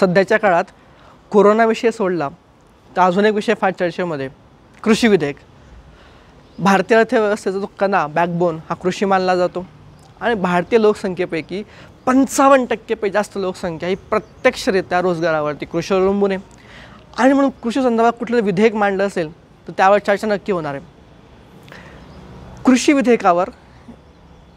सध्याच्या काळात कोरोना विषय सोडला तर अजून एक विषय फार चर्चेमध्ये कृषी विधेयक भारतीय अर्थव्यवस्थेचा जो कणा बॅकबोन हा कृषी मानला जातो आणि भारतीय लोकसंख्येपैकी पंचावन्न टक्केपैकी जास्त लोकसंख्या ही प्रत्यक्षरित्या रोजगारावरती कृषी अवलंबून आहे आणि म्हणून कृषी संदर्भात कुठलं विधेयक मांडलं असेल तर त्यावर चर्चा नक्की होणार आहे कृषी विधेयकावर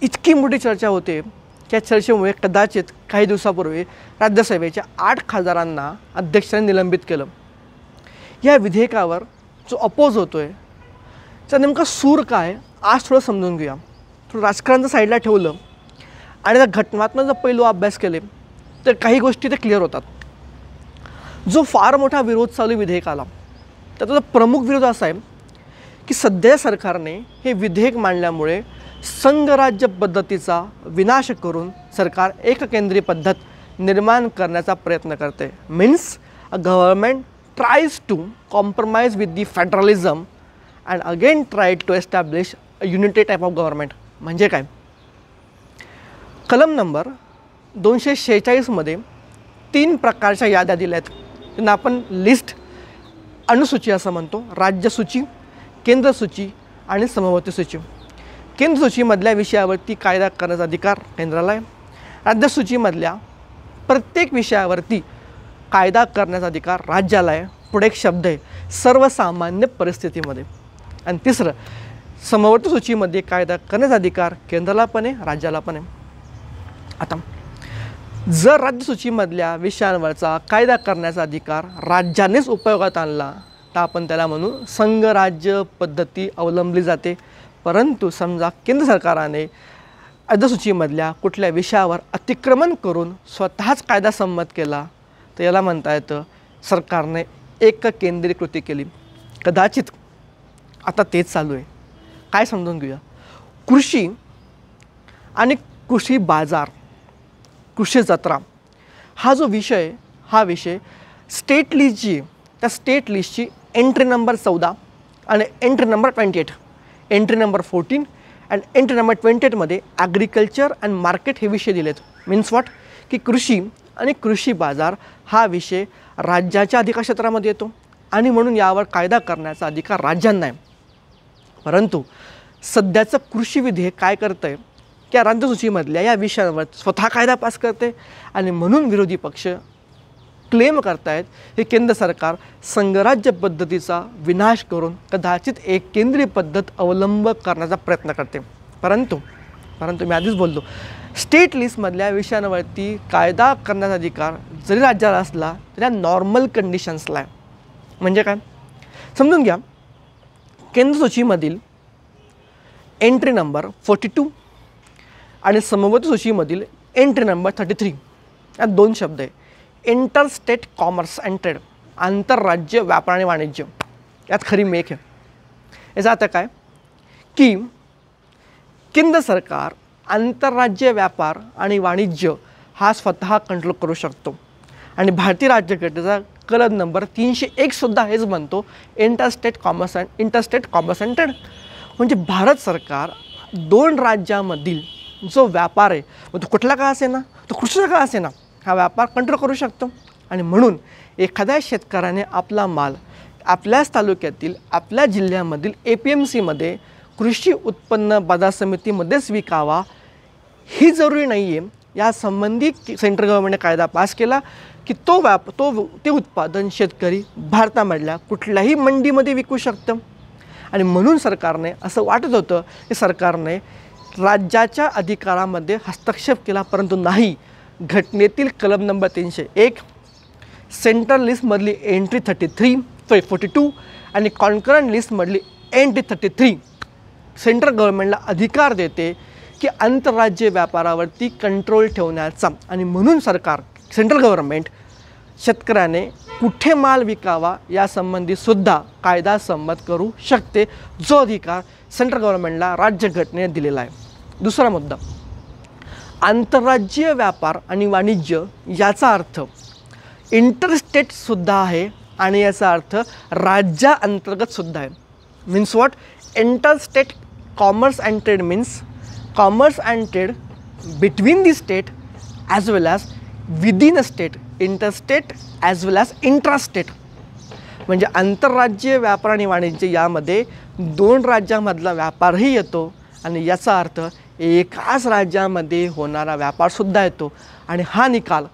इतकी मोठी चर्चा होते की या चर्चेमुळे कदाचित काही दिवसापूर्वी राज्यसभेच्या आठ खासदारांना अध्यक्षांनी निलंबित केलं या विधेयकावर जो अपोज होतो आहे त्याचा नेमका सूर काय आज थोडं समजून घेऊया थोडं राजकारणचं साईडला ठेवलं आणि त्या घटनात्मक जर पैलू अभ्यास केले तर काही गोष्टी ते क्लिअर होतात जो फार मोठा विरोध चालू आला त्याचा प्रमुख विरोध असा आहे की सध्या सरकारने हे विधेयक मांडल्यामुळे संघराज्य पद्धतीचा विनाश करून सरकार एककेंद्रीय पद्धत निर्माण करण्याचा प्रयत्न करते means a government tries to compromise with the federalism and again try to establish a united type of government म्हणजे काय कलम नंबर दोनशे शेहेचाळीसमध्ये तीन प्रकारच्या याद्या दिल्या आहेत त्यांना आपण लिस्ट अनुसूची असं म्हणतो राज्यसूची केंद्रसूची आणि समवर्ती सूची केंद्र सूचीमधल्या विषयावरती कायदा करण्याचा अधिकार केंद्राला आहे राज्यसूचीमधल्या प्रत्येक विषयावरती कायदा करण्याचा अधिकार राज्याला आहे पुढे एक शब्द आहे सर्वसामान्य परिस्थितीमध्ये आणि तिसरं समवर्त सूचीमध्ये कायदा करण्याचा अधिकार केंद्राला पण आहे राज्याला पण आहे आता जर राज्यसूचीमधल्या विषयांवरचा कायदा करण्याचा अधिकार राज्यानेच उपयोगात आणला तर आपण त्याला म्हणू संघराज्य पद्धती अवलंबली जाते परंतु समजा केंद्र सरकाराने अर्धसूचीमधल्या कुठल्या विषयावर अतिक्रमण करून स्वतःच कायदा संमत केला तर याला म्हणता येतं सरकारने एक केंद्रीय कृती केली कदाचित आता तेच चालू आहे काय समजून घेऊया कृषी आणि कृषी बाजार कृषी जत्रा हा जो विषय हा विषय स्टेट लिस्टची त्या स्टेट लिस्टची एंट्री नंबर चौदा आणि entry number twenty eight entry number fourteen and entry number ट्वेंटी एटमध्ये ॲग्रिकल्चर अँड मार्केट हे विषय दिलेत मीन्स वॉट की कृषी आणि कृषी बाजार हा विषय राज्याच्या अधिकारक्षेत्रामध्ये येतो आणि म्हणून यावर कायदा करण्याचा अधिकार राज्यांना आहे परंतु सध्याचं कृषी विधेयक काय करतं आहे त्या राज्यसूचीमधल्या या विषयावर स्वतः कायदा पास करते आणि म्हणून विरोधी पक्ष क्लेम करतायत हे केंद्र सरकार संघराज्य पद्धतीचा विनाश करून कदाचित एक केंद्रीय पद्धत अवलंब करण्याचा प्रयत्न करते परंतु परंतु मी आधीच बोलतो स्टेट लिस्टमधल्या विषयांवरती कायदा करण्याचा अधिकार जरी राज्याला असला तरी नॉर्मल कंडिशन्सला आहे म्हणजे काय समजून घ्या केंद्र सूचीमधील एंट्री नंबर फोर्टी टू आणि समवत सूचीमधील एंट्री नंबर थर्टी थ्री या दोन शब्द आहे इंटरस्टेट कॉमर्स अँड ट्रेड आंतरराज्य व्यापार आणि वाणिज्य यात खरी मेक आहे याचा आता काय की केंद्र सरकार आंतरराज्य व्यापार आणि वाणिज्य हा स्वतः कंट्रोल करू शकतो आणि भारतीय राज्यघटनेचा कलम नंबर तीनशे एकसुद्धा हेच म्हणतो interstate commerce and interstate commerce and trade म्हणजे भारत सरकार दोन राज्यामधील जो व्यापार आहे मग तो कुठला का असे ना तो कृषीचा का असे ना हा व्यापार कंट्रोल करू शकतो आणि म्हणून एखाद्या शेतकऱ्याने आपला माल आपल्याच तालुक्यातील आपल्या जिल्ह्यामधील ए पी एम सीमध्ये कृषी उत्पन्न बाजार समितीमध्येच विकावा ही जरुरी नाही आहे यासंबंधी सेंट्रल गव्हर्नमेंटने कायदा पास केला की तो व्याप तो ते उत्पादन शेतकरी भारतामधल्या कुठल्याही मंडीमध्ये विकू शकतं आणि म्हणून सरकारने असं वाटत होतं की सरकारने राज्याच्या अधिकारामध्ये हस्तक्षेप केला परंतु नाही घटनेतील कलम नंबर तीनशे एक सेंट्रल लिस्टमधली entry thirty three sorry forty two आणि कॉन्करंट लिस्टमधली एंट्री थर्टी थ्री सेंट्रल गव्हर्नमेंटला अधिकार देते की आंतरराज्य व्यापारावरती कंट्रोल ठेवण्याचा आणि म्हणून सरकार सेंट्रल गव्हर्नमेंट शेतकऱ्याने कुठे माल विकावा यासंबंधीसुद्धा कायदा संमत करू शकते जो अधिकार सेंट्रल गव्हर्नमेंटला राज्यघटनेने दिलेला आहे दुसरा मुद्दा आंतरराज्यीय व्यापार आणि वाणिज्य याचा अर्थ इंटरस्टेटसुद्धा आहे आणि याचा अर्थ राज्याअंतर्गतसुद्धा आहे means what interstate commerce and trade means commerce and trade between the state as well as within a state interstate as well as intrastate म्हणजे आंतरराज्यीय व्यापार आणि वाणिज्य यामध्ये दोन राज्यांमधला व्यापारही येतो आणि याचा अर्थ एकाच राज्यामध्ये होणारा व्यापारसुद्धा येतो आणि हा निकाल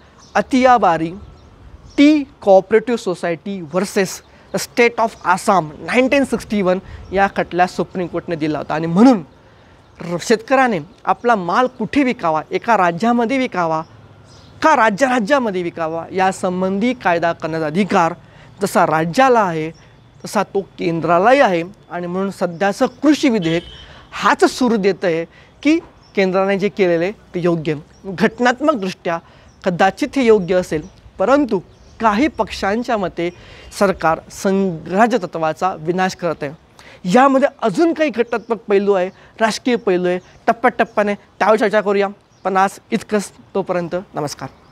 Atiabari tea cooperative society versus state of Assam nineteen sixty one या खटल्या सुप्रीम कोर्टने दिला होता आणि म्हणून शेतकऱ्याने आपला माल कुठे विकावा एका राज्यामध्ये विकावा का राज्य राज्यामध्ये विकावा यासंबंधी कायदा करण्याचा अधिकार जसा राज्याला आहे तसा तो केंद्रालाही आहे आणि म्हणून सध्याचं कृषी विधेयक हाच सूर देत आहे की केंद्राने जे केलेले ते योग्य घटनात्मकदृष्ट्या कदाचित हे योग्य असेल परंतु काही पक्षांच्या मते सरकार संघराज्य तत्वाचा विनाश करत आहे यामध्ये अजून काही घटनात्मक पैलू आहे राजकीय पैलू आहे टप्प्याटप्प्याने त्यावर चर्चा करूया पण आज इतकंच तोपर्यंत नमस्कार